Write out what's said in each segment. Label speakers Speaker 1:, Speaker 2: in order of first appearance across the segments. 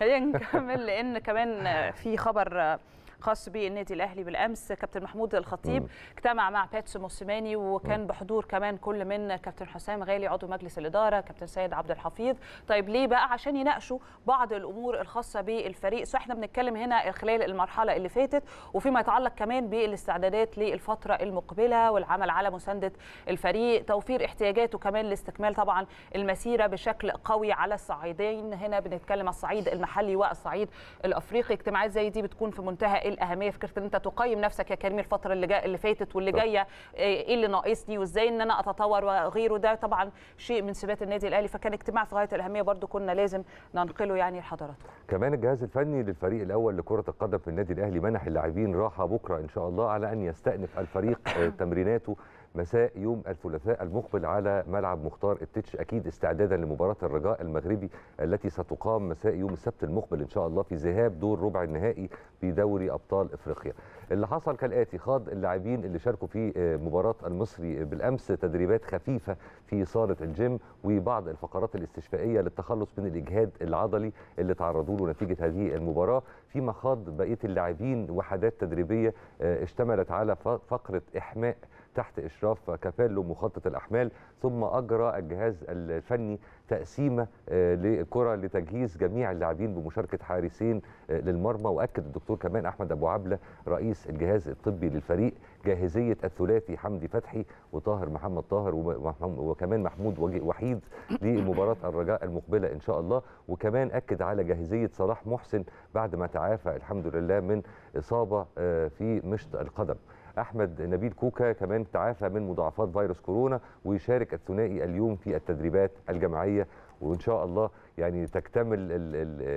Speaker 1: خلينا نكمل لان كمان في خبر خاص بالنادي الاهلي بالامس كابتن محمود الخطيب اجتمع مع باتسو موسيماني وكان م. بحضور كمان كل من كابتن حسام غالي عضو مجلس الاداره كابتن سيد عبد الحفيظ طيب ليه بقى عشان يناقشوا بعض الامور الخاصه بالفريق سو احنا بنتكلم هنا خلال المرحله اللي فاتت وفيما يتعلق كمان بالاستعدادات للفتره المقبله والعمل على مسانده الفريق توفير احتياجاته كمان لاستكمال طبعا المسيره بشكل قوي على الصعيدين هنا بنتكلم الصعيد المحلي والصعيد الافريقي اجتماعات زي دي بتكون في منتهى الاهميه فكره ان انت تقيم نفسك يا كريم الفتره اللي جا اللي فاتت واللي جايه آه، ايه اللي ناقصني وازاي ان انا اتطور وغيره ده طبعا شيء من سمات النادي الاهلي فكان اجتماع في غايه الاهميه برضو كنا لازم ننقله يعني لحضراتكم
Speaker 2: كمان الجهاز الفني للفريق الاول لكره القدم في النادي الاهلي منح اللاعبين راحه بكره ان شاء الله على ان يستأنف الفريق آه، تمريناته مساء يوم الثلاثاء المقبل على ملعب مختار التتش اكيد استعدادا لمباراه الرجاء المغربي التي ستقام مساء يوم السبت المقبل ان شاء الله في ذهاب دور ربع النهائي في دوري ابطال افريقيا. اللي حصل كالاتي خاض اللاعبين اللي شاركوا في آه، مباراه المصري بالامس تدريبات خفيفه في صاله الجيم وبعض الفقرات الاستشفائيه للتخلص من الاجهاد العضلي اللي تعرضوا له نتيجه هذه المباراه فيما خاض بقيه اللاعبين وحدات تدريبيه آه، اشتملت على فقره احماء تحت اشراف اشراف كابيلو مخطط الاحمال ثم اجرى الجهاز الفني تقسيمه للكره آه، لتجهيز جميع اللاعبين بمشاركه حارسين آه، للمرمى واكد الدكتور كمان احمد ابو عبله رئيس الجهاز الطبي للفريق جاهزيه الثلاثي حمدي فتحي وطاهر محمد طاهر وكمان محمود وحيد لمباراه الرجاء المقبله ان شاء الله وكمان اكد على جاهزيه صلاح محسن بعد ما تعافى الحمد لله من اصابه آه، في مشط القدم احمد نبيل كوكا كمان تعافى من مضاعفات فيروس كورونا ويشارك الثنائي اليوم في التدريبات الجماعيه وان شاء الله يعني تكتمل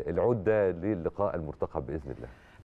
Speaker 2: العده للقاء المرتقب باذن الله